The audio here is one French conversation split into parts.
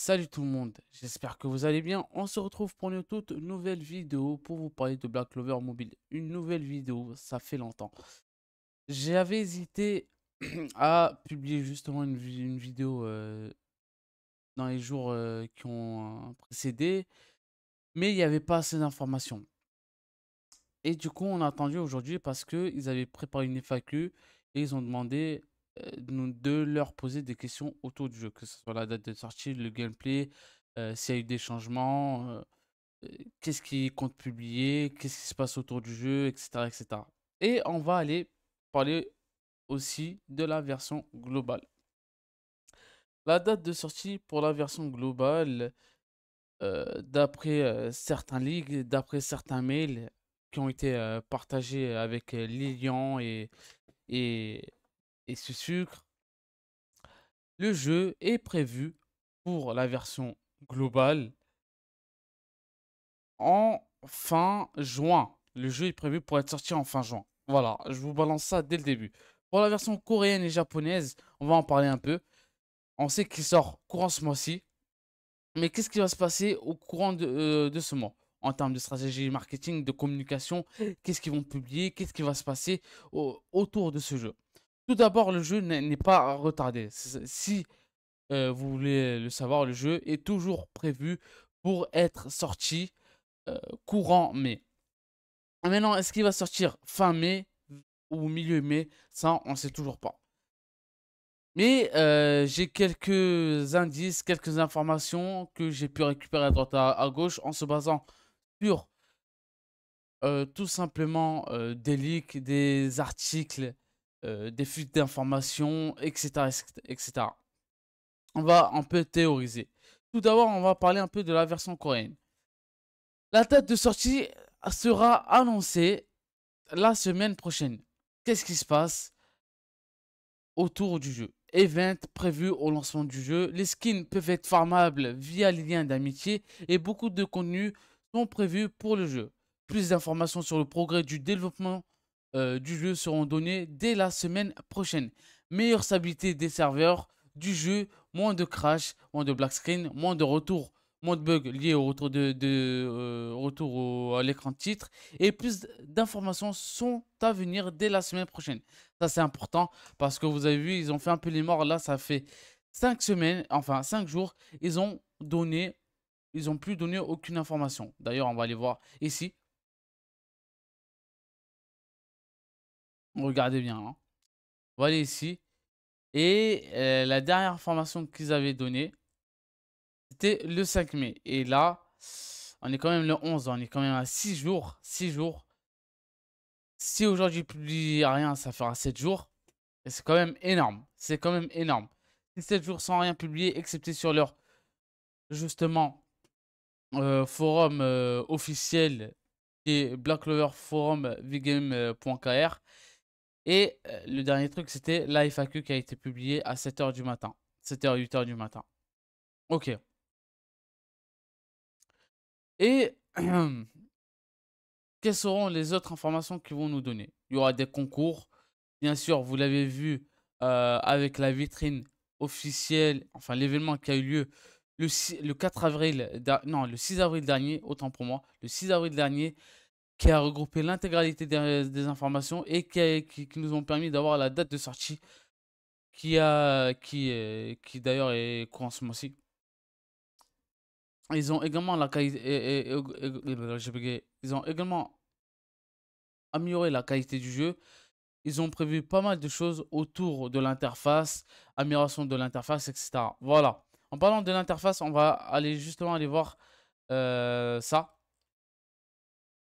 Salut tout le monde, j'espère que vous allez bien. On se retrouve pour une toute nouvelle vidéo pour vous parler de Black Clover Mobile. Une nouvelle vidéo, ça fait longtemps. J'avais hésité à publier justement une, vidéo euh, dans les jours euh, qui ont euh, précédé, mais il n'y avait pas assez d'informations. Et du coup, on a attendu aujourd'hui parce qu'ils avaient préparé une FAQ et ils ont demandé de leur poser des questions autour du jeu, que ce soit la date de sortie, le gameplay, euh, s'il y a eu des changements, euh, euh, qu'est-ce qu'ils comptent publier, qu'est-ce qui se passe autour du jeu, etc., etc. Et on va aller parler aussi de la version globale. La date de sortie pour la version globale, d'après certains ligues, d'après certains mails qui ont été partagés avec Lilian et et ce sucre. Le jeu est prévu pour la version globale en fin juin. Le jeu est prévu pour être sorti en fin juin. Voilà, je vous balance ça dès le début. Pour la version coréenne et japonaise, on va en parler un peu. On sait qu'il sort courant ce mois-ci. Mais qu'est-ce qui va se passer au courant de, euh, ce mois en termes de stratégie marketing, de communication Qu'est-ce qu'ils vont publier Qu'est-ce qui va se passer autour de ce jeu tout d'abord, le jeu n'est pas retardé. Si euh, vous voulez le savoir, le jeu est toujours prévu pour être sorti euh, courant mai. Maintenant, est-ce qu'il va sortir fin mai ou milieu mai Ça, on ne sait toujours pas. Mais euh, j'ai quelques indices, quelques informations que j'ai pu récupérer à droite à, gauche en se basant sur tout simplement des leaks, des articles, euh, des fuites d'informations, etc., etc. On va un peu théoriser. Tout d'abord, on va parler un peu de la version coréenne. La date de sortie sera annoncée la semaine prochaine. Qu'est-ce qui se passe autour du jeu Event prévu au lancement du jeu. Les skins peuvent être farmables via les liens d'amitié et beaucoup de contenus sont prévus pour le jeu. Plus d'informations sur le progrès du développement euh, du jeu seront donnés dès la semaine prochaine. Meilleure stabilité des serveurs du jeu, moins de crash, moins de black screen, moins de retour, moins de bugs liés au retour, euh, à l'écran titre et plus d'informations sont à venir dès la semaine prochaine. Ça c'est important parce que vous avez vu, ils ont fait un peu les morts là, ça fait 5 semaines, enfin 5 jours, ils ont donné ils n'ont plus donné aucune information. D'ailleurs, on va aller voir ici Regardez bien. Hein. Voilà ici. Et euh, la dernière information qu'ils avaient donnée, c'était le 5 mai. Et là, on est quand même le 11, on est quand même à 6 jours. 6 jours. Si aujourd'hui publie rien, ça fera 7 jours. Et c'est quand même énorme. C'est quand même énorme. 7 jours sans rien publier, excepté sur leur justement euh, forum euh, officiel qui est blackloverforumvgame.kr. Et euh, le dernier truc, c'était la qui a été publié à 7h du matin. 7h, 8h du matin. Ok. Et quelles seront les autres informations qu'ils vont nous donner Il y aura des concours. Bien sûr, vous l'avez vu euh, avec la vitrine officielle, enfin l'événement qui a eu lieu le, avril, non, le 6 avril dernier, autant pour moi, le 6 avril dernier, qui a regroupé l'intégralité des, informations et qui, nous ont permis d'avoir la date de sortie qui, a, qui, qui d'ailleurs est courant aussi. Ils ont également la qualité, ils ont également amélioré la qualité du jeu. Ils ont prévu pas mal de choses autour de l'interface, amélioration de l'interface, etc. Voilà. En parlant de l'interface, on va aller justement aller voir euh, ça.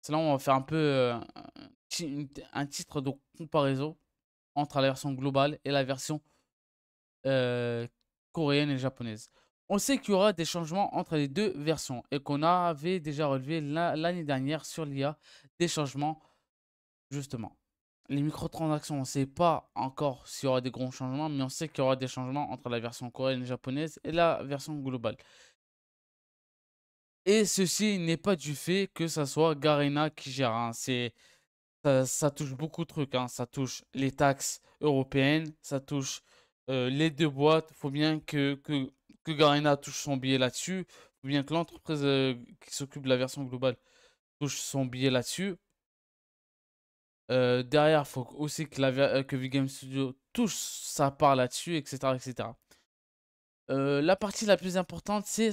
Cela, on va faire un peu euh, un titre de comparaison entre la version globale et la version euh, coréenne et japonaise. On sait qu'il y aura des changements entre les deux versions et qu'on avait déjà relevé l'année dernière sur l'IA des changements justement. Les microtransactions, on ne sait pas encore s'il y aura des grands changements, mais on sait qu'il y aura des changements entre la version coréenne et japonaise et la version globale. Et ceci n'est pas du fait que ça soit Garena qui gère. Hein. C'est, ça, touche beaucoup de trucs. Hein. Ça touche les taxes européennes, ça touche euh, les deux boîtes. faut bien que, que, Garena touche son billet là-dessus. faut bien que l'entreprise euh, qui s'occupe de la version globale touche son billet là-dessus. Euh, derrière, faut aussi que, Vgame Game Studio touche sa part là-dessus, etc. etc. la partie la plus importante, c'est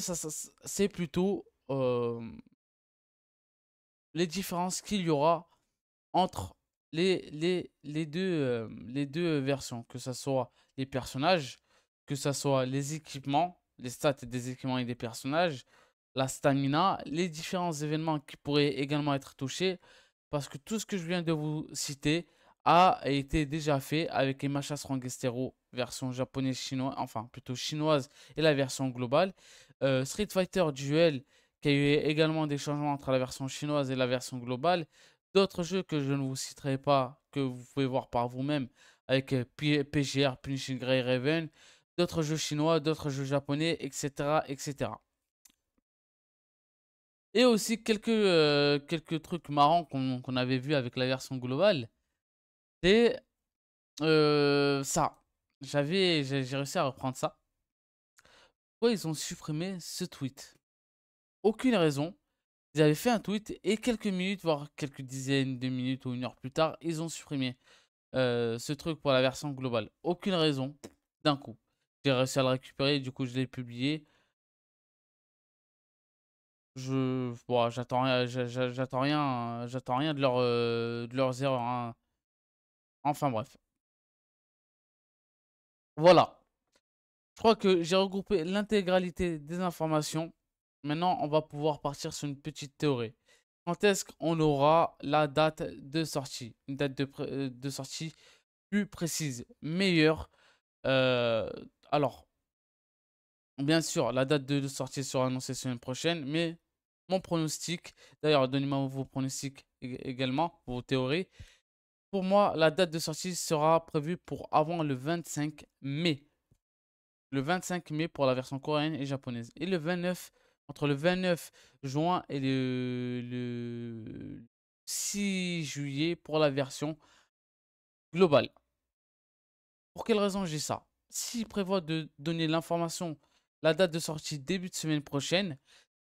c'est plutôt euh, les différences qu'il y aura entre les, les, les, deux, euh, les deux versions, que ce soit les personnages, que ce soit les équipements, les stats des équipements et des personnages, la stamina, les différents événements qui pourraient également être touchés, parce que tout ce que je viens de vous citer a été déjà fait avec les machas Rangestero version japonaise chinoise, enfin plutôt chinoise et la version globale. Euh, Street Fighter Duel qu'il y a eu également des changements entre la version chinoise et la version globale. D'autres jeux que je ne vous citerai pas, que vous pouvez voir par vous-même, avec euh, PGR, Punishing Grey Raven, d'autres jeux chinois, d'autres jeux japonais, etc. etc. Et aussi quelques, euh, quelques trucs marrants qu'on avait vu avec la version globale. C'est euh, ça. J'avais, j'ai réussi à reprendre ça. Pourquoi ils ont supprimé ce tweet aucune raison, ils avaient fait un tweet et quelques minutes, voire quelques dizaines de minutes ou une heure plus tard, ils ont supprimé euh, ce truc pour la version globale. Aucune raison, d'un coup. J'ai réussi à le récupérer, du coup je l'ai publié. Je, bon, j'attends rien, j'attends rien, j'attends rien de leur, euh, de leurs erreurs. Hein. Enfin bref. Voilà. Je crois que j'ai regroupé l'intégralité des informations. Maintenant, on va pouvoir partir sur une petite théorie. Quand est-ce qu'on aura la date de sortie Une date de, euh, sortie plus précise, meilleure. Euh, alors, bien sûr, la date de sortie sera annoncée semaine prochaine, mais mon pronostic, d'ailleurs, donnez-moi vos pronostics également, vos théories. Pour moi, la date de sortie sera prévue pour avant le 25 mai. Le 25 mai pour la version coréenne et japonaise. Et le 29 mai entre le 29 juin et le, 6 juillet pour la version globale. Pour quelle raison j'ai ça S'il prévoit de donner l'information, la date de sortie début de semaine prochaine,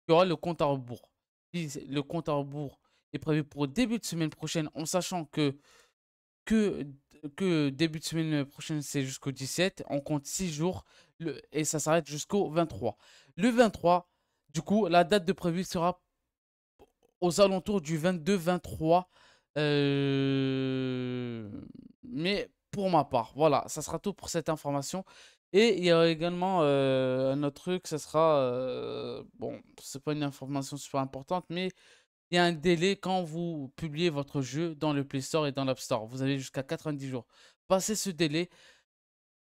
il y aura le compte à rebours. le compte à rebours est prévu pour début de semaine prochaine, en sachant que, que, que début de semaine prochaine, c'est jusqu'au 17, on compte 6 jours le, et ça s'arrête jusqu'au 23. Le 23, du coup, la date de prévu sera aux alentours du 22-23. Euh, mais pour ma part, voilà, ça sera tout pour cette information. Et il y a également euh, un autre truc, ce sera... bon, euh, bon, c'est pas une information super importante, mais il y a un délai quand vous publiez votre jeu dans le Play Store et dans l'App Store. Vous avez jusqu'à 90 jours. Passez ce délai,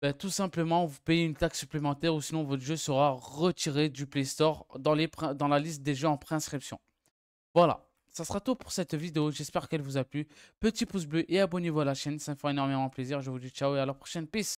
ben, tout simplement, vous payez une taxe supplémentaire ou sinon votre jeu sera retiré du Play Store dans, les, dans la liste des jeux en préinscription. Voilà, ça sera tout pour cette vidéo. J'espère qu'elle vous a plu. Petit pouce bleu et abonnez-vous à la chaîne, ça me fera énormément plaisir. Je vous dis ciao et à la prochaine. Peace